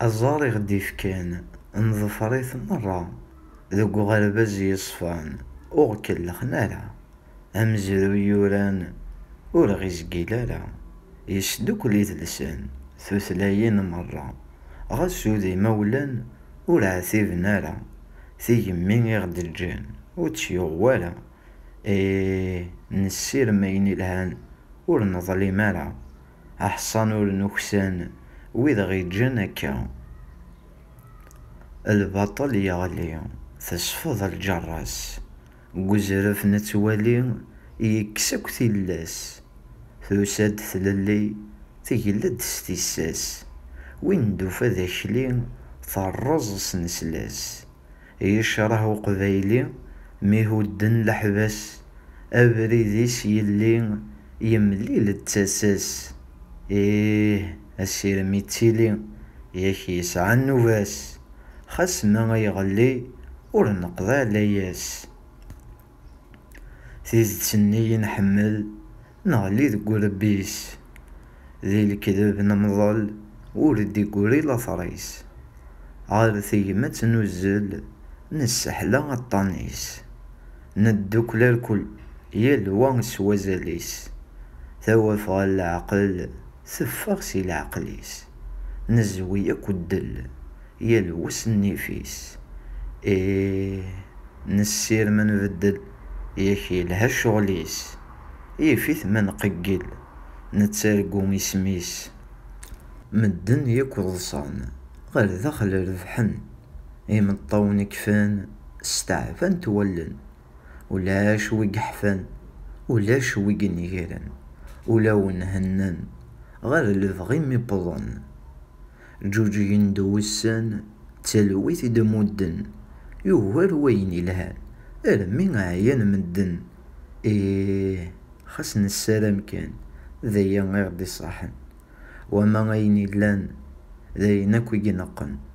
أزاري غدي فكان نظفريت مرة ذوق غربز يصفان أغكل لخنالة أمزرو يوران ورغيز قلالة يشدو كل يتلسان ثلاثين مرة غسو ذي مولان ورعثي بنالة ثي يمين يغد الجان وتشي غوالة إيه نسير ميني لهان ورنظلي مالا أحصان ورنوكسان wid ɣ-iǧǧan akka. Lbaṭel yeɣli, tesfeḍ lǧerra-s, deg uzref nettwali yekkes akk tillas, tusa-d tlelli, tegla-d s tissas, win d-tufa d akli, terreẓ snasla-s, yecreḥ uqbayli mi hudden leḥbas, abrid-is yelli yemlil d tasa-s, ih! أسير ميتيلي يحي يسعى النوفاس خاص ما يغلي ور نقضى تيز تسني نحمل نغلي ذكو ربيس ذي الكذب نمضل وردي قوري لافريس غار ما نزل نسحلا الطانيس ندوكلا الكل يلوى سوازاليس توافق العقل سفغ سي العقليس نزوي الدل يلوس النفيس ايه نسير من بدل يحي لها شغليس فيث من قجل نتسرقو ميسميس مدن يكوض صان غير دخل من طون كفان استعفن تولن ولا شوي قحفان ولا شوي قنيرن ولا ونهنن غير لو لفغي مي بوظون جوجيين دو السان تلويت دو مدن يوهر وين الهان ارمين عيان مدن ايه خسن السلام كان ذي غير دي صحن وما غيني لان ذي نكوي ينقن